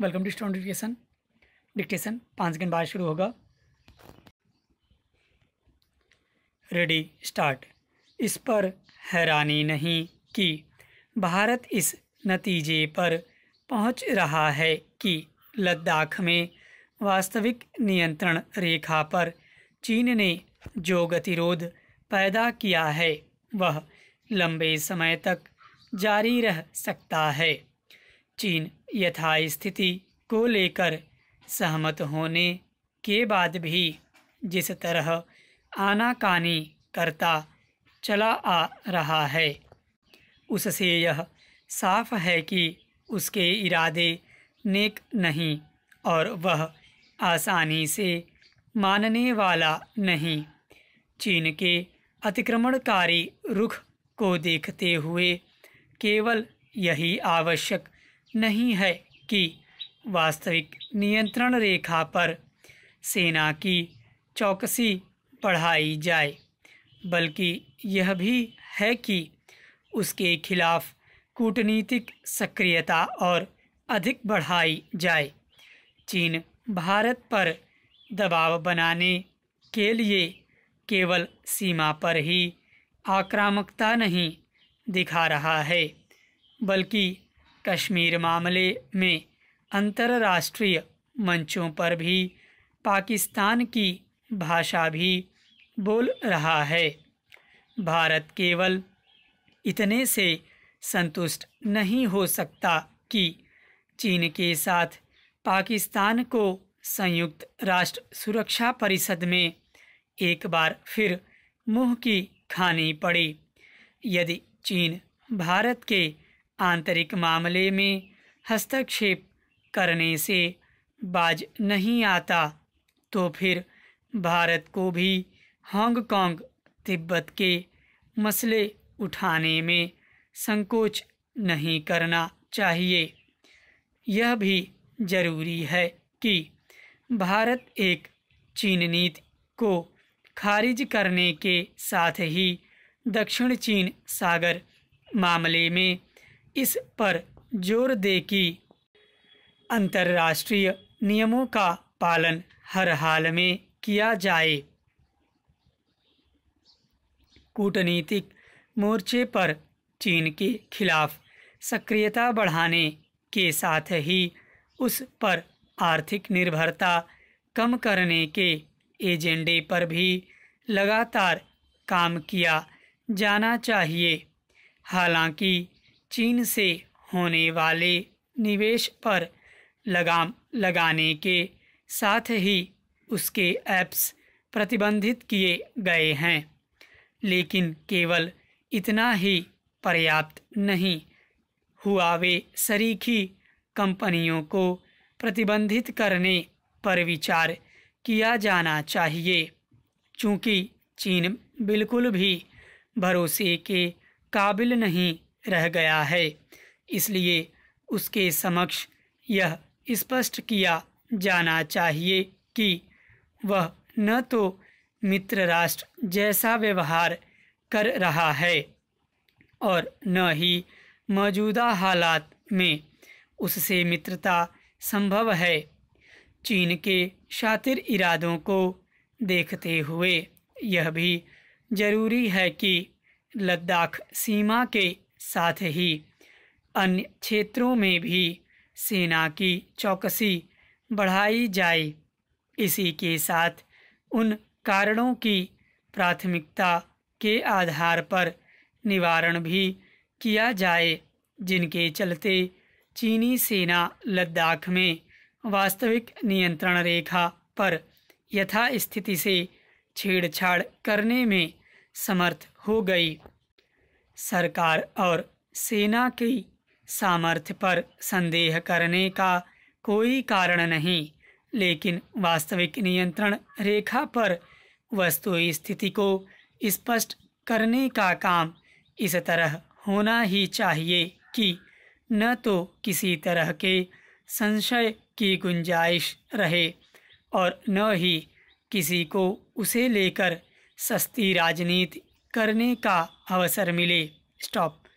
welcome to student dictation dictation पाँच second बाद शुरू होगा रेडी स्टार्ट इस पर हैरानी नहीं कि भारत इस नतीजे पर पहुंच रहा है कि लद्दाख में वास्तविक नियंत्रण रेखा पर चीन ने जो गतिरोध पैदा किया है वह लंबे समय तक जारी रह सकता है चीन यथास्थिति को लेकर सहमत होने के बाद भी जिस तरह आनाकानी करता चला आ रहा है उससे यह साफ है कि उसके इरादे नेक नहीं और वह आसानी से मानने वाला नहीं चीन के अतिक्रमणकारी रुख को देखते हुए केवल यही आवश्यक नहीं है कि वास्तविक नियंत्रण रेखा पर सेना की चौकसी बढ़ाई जाए बल्कि यह भी है कि उसके खिलाफ कूटनीतिक सक्रियता और अधिक बढ़ाई जाए चीन भारत पर दबाव बनाने के लिए केवल सीमा पर ही आक्रामकता नहीं दिखा रहा है बल्कि कश्मीर मामले में अंतर्राष्ट्रीय मंचों पर भी पाकिस्तान की भाषा भी बोल रहा है भारत केवल इतने से संतुष्ट नहीं हो सकता कि चीन के साथ पाकिस्तान को संयुक्त राष्ट्र सुरक्षा परिषद में एक बार फिर मुंह की खानी पड़ी यदि चीन भारत के आंतरिक मामले में हस्तक्षेप करने से बाज नहीं आता तो फिर भारत को भी हांगकांग तिब्बत के मसले उठाने में संकोच नहीं करना चाहिए यह भी जरूरी है कि भारत एक चीन नीति को खारिज करने के साथ ही दक्षिण चीन सागर मामले में इस पर जोर दे कि अंतर्राष्ट्रीय नियमों का पालन हर हाल में किया जाए कूटनीतिक मोर्चे पर चीन के खिलाफ सक्रियता बढ़ाने के साथ ही उस पर आर्थिक निर्भरता कम करने के एजेंडे पर भी लगातार काम किया जाना चाहिए हालांकि चीन से होने वाले निवेश पर लगाम लगाने के साथ ही उसके ऐप्स प्रतिबंधित किए गए हैं लेकिन केवल इतना ही पर्याप्त नहीं हुआ वे सरीखी कंपनियों को प्रतिबंधित करने पर विचार किया जाना चाहिए चूँकि चीन बिल्कुल भी भरोसे के काबिल नहीं रह गया है इसलिए उसके समक्ष यह स्पष्ट किया जाना चाहिए कि वह न तो मित्र राष्ट्र जैसा व्यवहार कर रहा है और न ही मौजूदा हालात में उससे मित्रता संभव है चीन के शातिर इरादों को देखते हुए यह भी जरूरी है कि लद्दाख सीमा के साथ ही अन्य क्षेत्रों में भी सेना की चौकसी बढ़ाई जाए इसी के साथ उन कारणों की प्राथमिकता के आधार पर निवारण भी किया जाए जिनके चलते चीनी सेना लद्दाख में वास्तविक नियंत्रण रेखा पर यथास्थिति से छेड़छाड़ करने में समर्थ हो गई सरकार और सेना की सामर्थ्य पर संदेह करने का कोई कारण नहीं लेकिन वास्तविक नियंत्रण रेखा पर वस्तु स्थिति को स्पष्ट करने का काम इस तरह होना ही चाहिए कि न तो किसी तरह के संशय की गुंजाइश रहे और न ही किसी को उसे लेकर सस्ती राजनीति करने का अवसर मिले स्टॉप